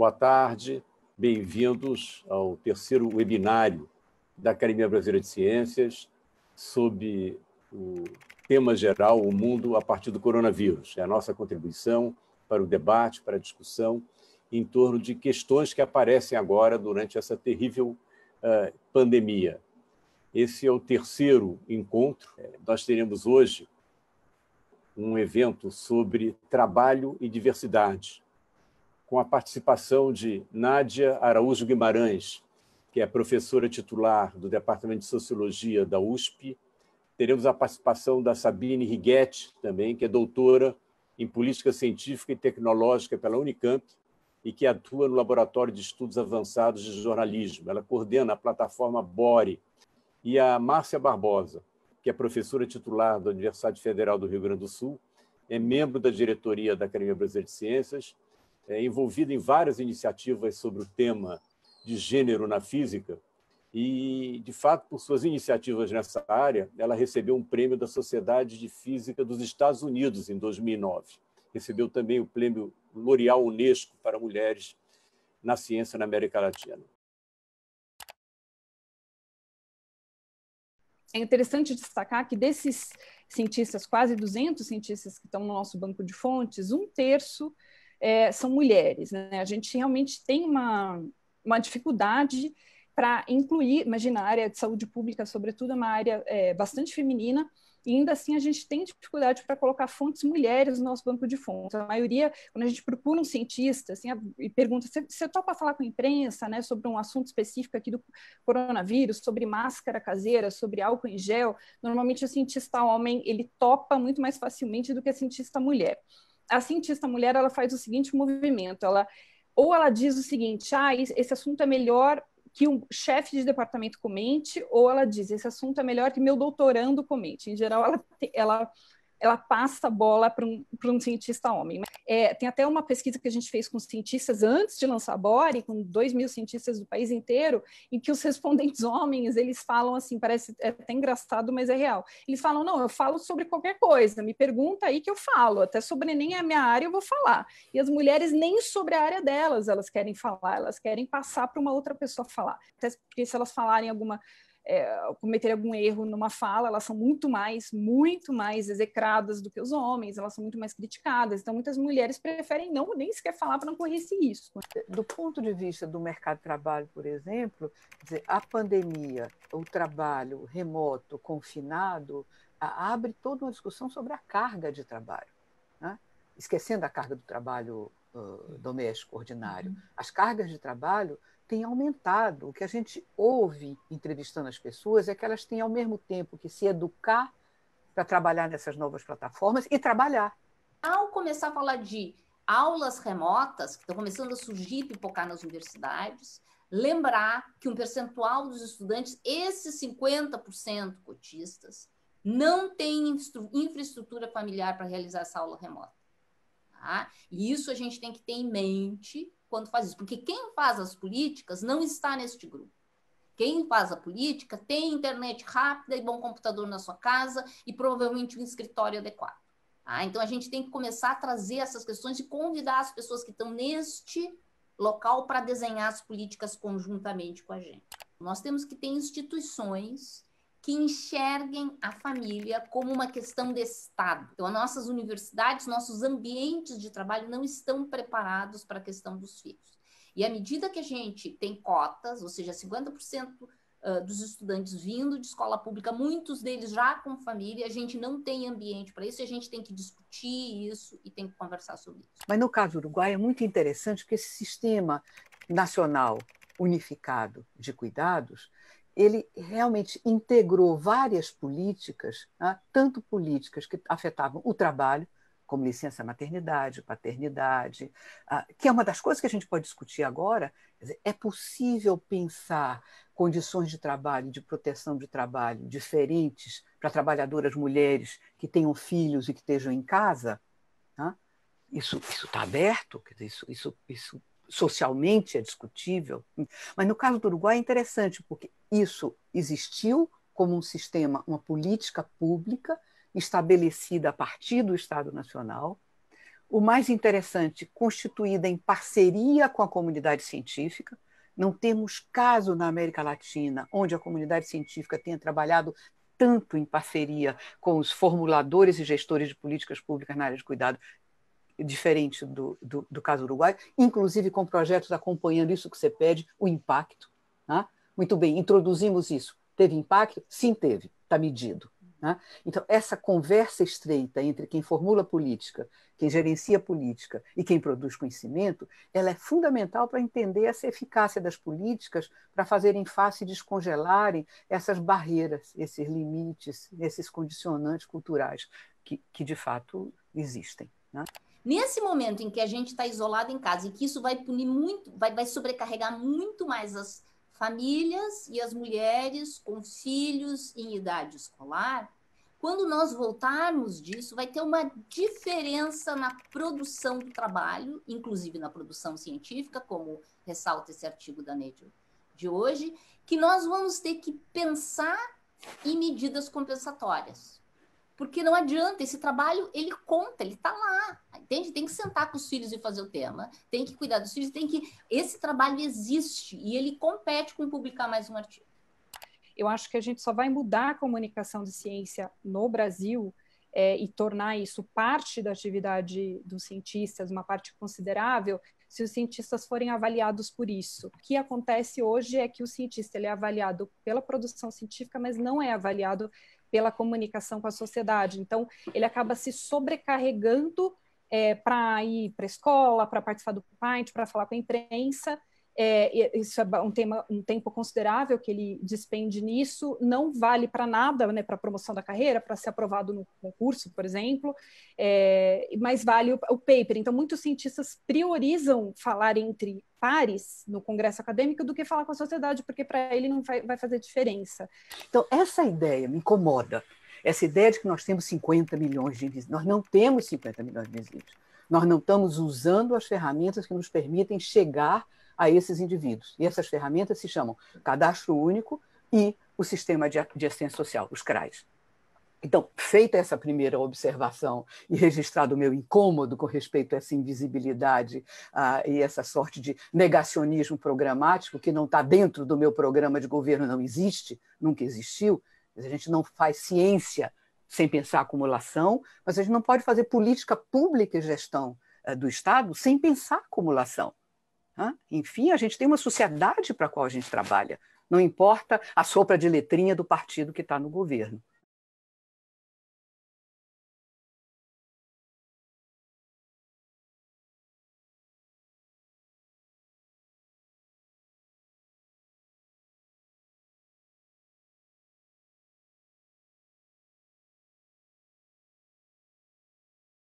Boa tarde, bem-vindos ao terceiro webinário da Academia Brasileira de Ciências sobre o tema geral, o mundo a partir do coronavírus. É a nossa contribuição para o debate, para a discussão em torno de questões que aparecem agora durante essa terrível uh, pandemia. Esse é o terceiro encontro. Eh, nós teremos hoje um evento sobre trabalho e diversidade, com a participação de Nádia Araújo Guimarães, que é professora titular do Departamento de Sociologia da USP. Teremos a participação da Sabine Righetti, também, que é doutora em Política Científica e Tecnológica pela Unicamp e que atua no Laboratório de Estudos Avançados de Jornalismo. Ela coordena a plataforma BORE. E a Márcia Barbosa, que é professora titular da Universidade Federal do Rio Grande do Sul, é membro da diretoria da Academia Brasileira de Ciências é, envolvido em várias iniciativas sobre o tema de gênero na física. E, de fato, por suas iniciativas nessa área, ela recebeu um prêmio da Sociedade de Física dos Estados Unidos em 2009. Recebeu também o prêmio L'Oréal Unesco para mulheres na ciência na América Latina. É interessante destacar que desses cientistas, quase 200 cientistas que estão no nosso banco de fontes, um terço é, são mulheres. Né? A gente realmente tem uma, uma dificuldade para incluir, imagina, a área de saúde pública, sobretudo, é uma área é, bastante feminina, e ainda assim a gente tem dificuldade para colocar fontes mulheres no nosso banco de fontes. A maioria, quando a gente procura um cientista assim, e pergunta, você topa falar com a imprensa né, sobre um assunto específico aqui do coronavírus, sobre máscara caseira, sobre álcool em gel, normalmente o cientista homem, ele topa muito mais facilmente do que a cientista mulher a cientista mulher ela faz o seguinte movimento, ela ou ela diz o seguinte, ah, esse assunto é melhor que um chefe de departamento comente, ou ela diz, esse assunto é melhor que meu doutorando comente. Em geral, ela, ela ela passa a bola para um, um cientista homem. Né? É, tem até uma pesquisa que a gente fez com cientistas antes de lançar a Bore, com dois mil cientistas do país inteiro, em que os respondentes homens, eles falam assim, parece é até engraçado, mas é real. Eles falam, não, eu falo sobre qualquer coisa, me pergunta aí que eu falo, até sobre nem a minha área eu vou falar. E as mulheres nem sobre a área delas elas querem falar, elas querem passar para uma outra pessoa falar. Até porque se elas falarem alguma é, cometer algum erro numa fala, elas são muito mais, muito mais execradas do que os homens, elas são muito mais criticadas. Então, muitas mulheres preferem não nem sequer falar para não correr esse risco. Do ponto de vista do mercado de trabalho, por exemplo, a pandemia, o trabalho remoto, confinado, abre toda uma discussão sobre a carga de trabalho, né? esquecendo a carga do trabalho uh, doméstico ordinário. Uhum. As cargas de trabalho tem aumentado. O que a gente ouve entrevistando as pessoas é que elas têm, ao mesmo tempo, que se educar para trabalhar nessas novas plataformas e trabalhar. Ao começar a falar de aulas remotas, que estão começando a surgir e pipocar nas universidades, lembrar que um percentual dos estudantes, esses 50% cotistas, não tem infraestrutura familiar para realizar essa aula remota. Tá? E isso a gente tem que ter em mente quando faz isso, porque quem faz as políticas não está neste grupo. Quem faz a política tem internet rápida e bom computador na sua casa e provavelmente um escritório adequado. Ah, então a gente tem que começar a trazer essas questões e convidar as pessoas que estão neste local para desenhar as políticas conjuntamente com a gente. Nós temos que ter instituições que enxerguem a família como uma questão de Estado. Então, as nossas universidades, nossos ambientes de trabalho não estão preparados para a questão dos filhos. E à medida que a gente tem cotas, ou seja, 50% dos estudantes vindo de escola pública, muitos deles já com família, a gente não tem ambiente para isso, a gente tem que discutir isso e tem que conversar sobre isso. Mas no caso do Uruguai é muito interessante porque esse sistema nacional unificado de cuidados, ele realmente integrou várias políticas, né? tanto políticas que afetavam o trabalho, como licença maternidade, paternidade, ah, que é uma das coisas que a gente pode discutir agora. é possível pensar condições de trabalho, de proteção de trabalho diferentes para trabalhadoras mulheres que tenham filhos e que estejam em casa? Né? Isso está aberto, isso, isso, isso socialmente é discutível. Mas no caso do Uruguai é interessante, porque isso existiu como um sistema, uma política pública estabelecida a partir do Estado Nacional. O mais interessante, constituída em parceria com a comunidade científica. Não temos caso na América Latina onde a comunidade científica tenha trabalhado tanto em parceria com os formuladores e gestores de políticas públicas na área de cuidado, diferente do, do, do caso uruguaio, inclusive com projetos acompanhando isso que você pede, o impacto. Né? Muito bem, introduzimos isso. Teve impacto? Sim, teve, está medido. Né? Então, essa conversa estreita entre quem formula política, quem gerencia política e quem produz conhecimento, ela é fundamental para entender essa eficácia das políticas, para fazerem face e descongelarem essas barreiras, esses limites, esses condicionantes culturais que, que de fato existem. Né? Nesse momento em que a gente está isolado em casa e que isso vai punir muito, vai, vai sobrecarregar muito mais as, famílias e as mulheres com filhos em idade escolar, quando nós voltarmos disso, vai ter uma diferença na produção do trabalho, inclusive na produção científica, como ressalta esse artigo da Nature de hoje, que nós vamos ter que pensar em medidas compensatórias porque não adianta, esse trabalho ele conta, ele está lá, entende? Tem que sentar com os filhos e fazer o tema, tem que cuidar dos filhos, tem que. Esse trabalho existe e ele compete com publicar mais um artigo. Eu acho que a gente só vai mudar a comunicação de ciência no Brasil é, e tornar isso parte da atividade dos cientistas, uma parte considerável, se os cientistas forem avaliados por isso. O que acontece hoje é que o cientista ele é avaliado pela produção científica, mas não é avaliado pela comunicação com a sociedade. Então, ele acaba se sobrecarregando é, para ir para a escola, para participar do Pint, para falar com a imprensa, é, isso é um, tema, um tempo considerável que ele despende nisso, não vale para nada, né, para promoção da carreira, para ser aprovado no concurso, por exemplo, é, mas vale o, o, paper. Então, muitos cientistas priorizam falar entre pares no congresso acadêmico do que falar com a sociedade, porque para ele não vai, vai fazer diferença. Então, essa ideia me incomoda. Essa ideia de que nós temos 50 milhões de visitas. Nós não temos 50 milhões de visitas. Nós não estamos usando as ferramentas que nos permitem chegar a esses indivíduos. E essas ferramentas se chamam Cadastro Único e o Sistema de, de Assistência Social, os CRAS. Então, feita essa primeira observação e registrado o meu incômodo com respeito a essa invisibilidade ah, e essa sorte de negacionismo programático que não está dentro do meu programa de governo, não existe, nunca existiu. A gente não faz ciência sem pensar acumulação, mas a gente não pode fazer política pública e gestão eh, do Estado sem pensar acumulação. Né? Enfim, a gente tem uma sociedade para a qual a gente trabalha. Não importa a sopa de letrinha do partido que está no governo.